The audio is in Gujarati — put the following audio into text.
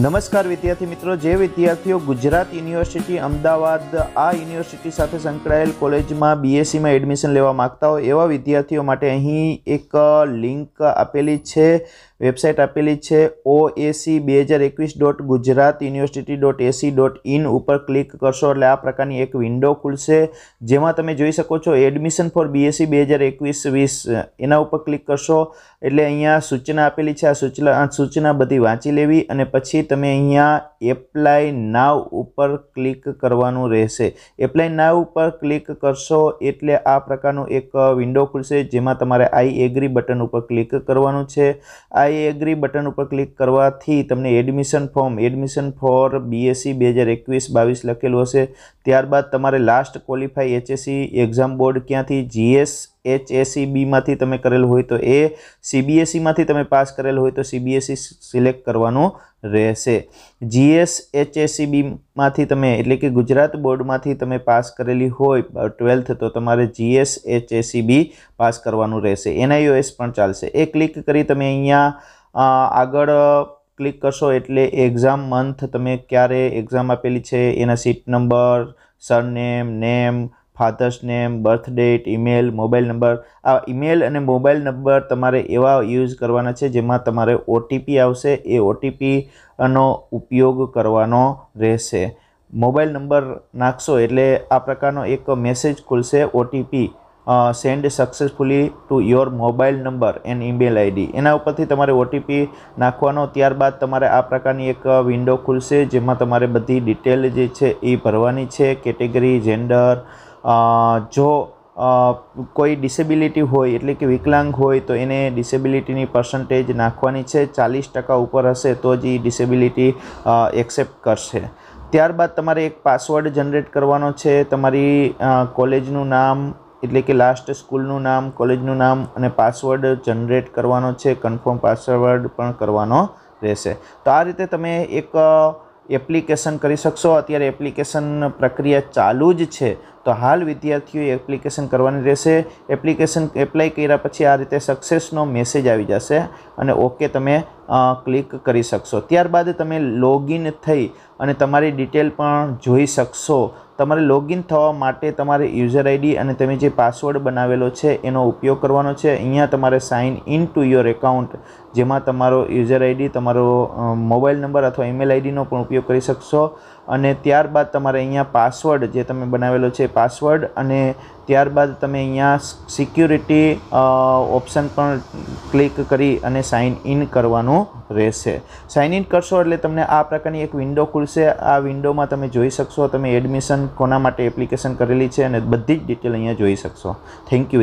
નમસ્કાર વિદ્યાર્થી મિત્રો જે વિદ્યાર્થીઓ ગુજરાત યુનિવર્સિટી અમદાવાદ આ યુનિવર્સિટી સાથે સંકળાયેલ કોલેજમાં બીએસસીમાં e એડમિશન લેવા માગતા હોય એવા વિદ્યાર્થીઓ માટે અહીં એક લિંક આપેલી છે વેબસાઇટ આપેલી છે ઓ એસી બે હજાર એકવીસ dot Gujarat university dot AC dot in ઉપર ક્લિક કરશો એટલે આ પ્રકારની એક વિન્ડો ખુલશે જેમાં તમે જોઈ શકો છો એડમિશન ફોર બીએસસી e બે હજાર એકવીસ વીસ એના ઉપર ક્લિક કરશો એટલે અહીંયા સૂચના આપેલી છે આ સૂચના સૂચના બધી વાંચી લેવી અને પછી તમે અહીંયા એપ્લાય નાવ ઉપર ક્લિક કરવાનું રહેશે એપ્લાય નાવ ઉપર ક્લિક કરશો એટલે આ પ્રકારનું એક વિન્ડો ખુલશે જેમાં તમારે આઈ એગ્રી બટન ઉપર ક્લિક કરવાનું છે આઈ એગ્રી બટન ઉપર ક્લિક કરવાથી તમને admission form admission for BSc બે હજાર એકવીસ બાવીસ લખેલું હશે ત્યારબાદ તમારે last qualify HSC exam board ક્યાંથી જીએસ એચ એસીબીમાંથી તમે કરેલું હોય તો એ સીબીએસઈમાંથી તમે પાસ કરેલ હોય તો સીબીએસઈ સિલેક્ટ કરવાનું રહેશે જીએસ એચ એસીબીમાંથી તમે એટલે કે ગુજરાત બોર્ડમાંથી તમે પાસ કરેલી હોય ટ્વેલ્થ તો તમારે જીએસ એચ એસીબી પાસ કરવાનું રહેશે એનઆઈઓએસ પણ ચાલશે એ ક્લિક કરી તમે અહીંયા આગળ ક્લિક કરશો એટલે એક્ઝામ મંથ તમે ક્યારે એક્ઝામ આપેલી છે એના seat number surname name father's name birth date email mobile number આ ઈમેલ અને મોબાઈલ નંબર તમારે એવા યુઝ કરવાના છે જેમાં તમારે ઓટીપી આવશે એ ઓટીપીનો ઉપયોગ કરવાનો રહેશે મોબાઈલ નંબર નાખશો એટલે આ પ્રકારનો એક મેસેજ ખુલશે OTP send successfully to your mobile number and email ID એના ઉપરથી તમારે ઓટીપી નાખવાનો ત્યારબાદ તમારે આ પ્રકારની એક વિન્ડો ખુલશે જેમાં તમારે બધી ડિટેલ જે છે એ ભરવાની છે કેટેગરી જેન્ડર જો કોઈ ડિસેબિલિટી હોય એટલે કે વિકલાંગ હોય તો એને ડિસેબિલિટીની પર્સન્ટેજ નાખવાની છે ચાલીસ ટકા ઉપર હશે તો જ એ ડિસેબિલિટી એક્સેપ્ટ કરશે ત્યારબાદ તમારે એક પાસવર્ડ જનરેટ કરવાનો છે તમારી કોલેજનું નામ એટલે કે લાસ્ટ સ્કૂલનું નામ કોલેજનું નામ અને પાસવર્ડ જનરેટ કરવાનો છે કન્ફર્મ પાસવર્ડ પણ કરવાનો રહેશે તો આ રીતે તમે એક એપ્લિકેશન કરી શકશો અત્યારે એપ્લિકેશન પ્રક્રિયા ચાલુ જ છે તો હાલ વિદ્યાર્થીઓએ એપ્લિકેશન કરવાની રહેશે એપ્લિકેશન એપ્લાય કર્યા પછી આ રીતે સક્સેસનો મેસેજ આવી જશે અને ઓકે તમે ક્લિક કરી શકશો ત્યારબાદ તમે લોગિન થઈ અને તમારી ડિટેલ પણ જોઈ શકશો તમારે લોગિન થવા માટે તમારે યુઝર આઈડી અને તમે જે પાસવર્ડ બનાવેલો છે એનો ઉપયોગ કરવાનો છે અહીંયા તમારે sign in to your account જેમાં તમારો યુઝર આઈડી તમારો મોબાઈલ નંબર અથવા ઈમેલ આઈડીનો પણ ઉપયોગ કરી શકશો અને ત્યારબાદ તમારે અહીંયા પાસવર્ડ જે તમે બનાવેલો છે પાસવર્ડ અને ત્યારબાદ તમે અહીંયા સિક્યુરિટી ઓપ્શન પણ ક્લિક કરી અને સાઇન ઇન કરવાનું રહેશે સાઇન ઇન કરશો એટલે તમને આ પ્રકારની એક વિન્ડો ખુલશે આ વિન્ડોમાં તમે જોઈ શકશો તમે એડમિશન કોના માટે એપ્લિકેશન કરેલી છે અને બધી જ ડિટેલ અહીંયા જોઈ શકશો થેન્ક યુ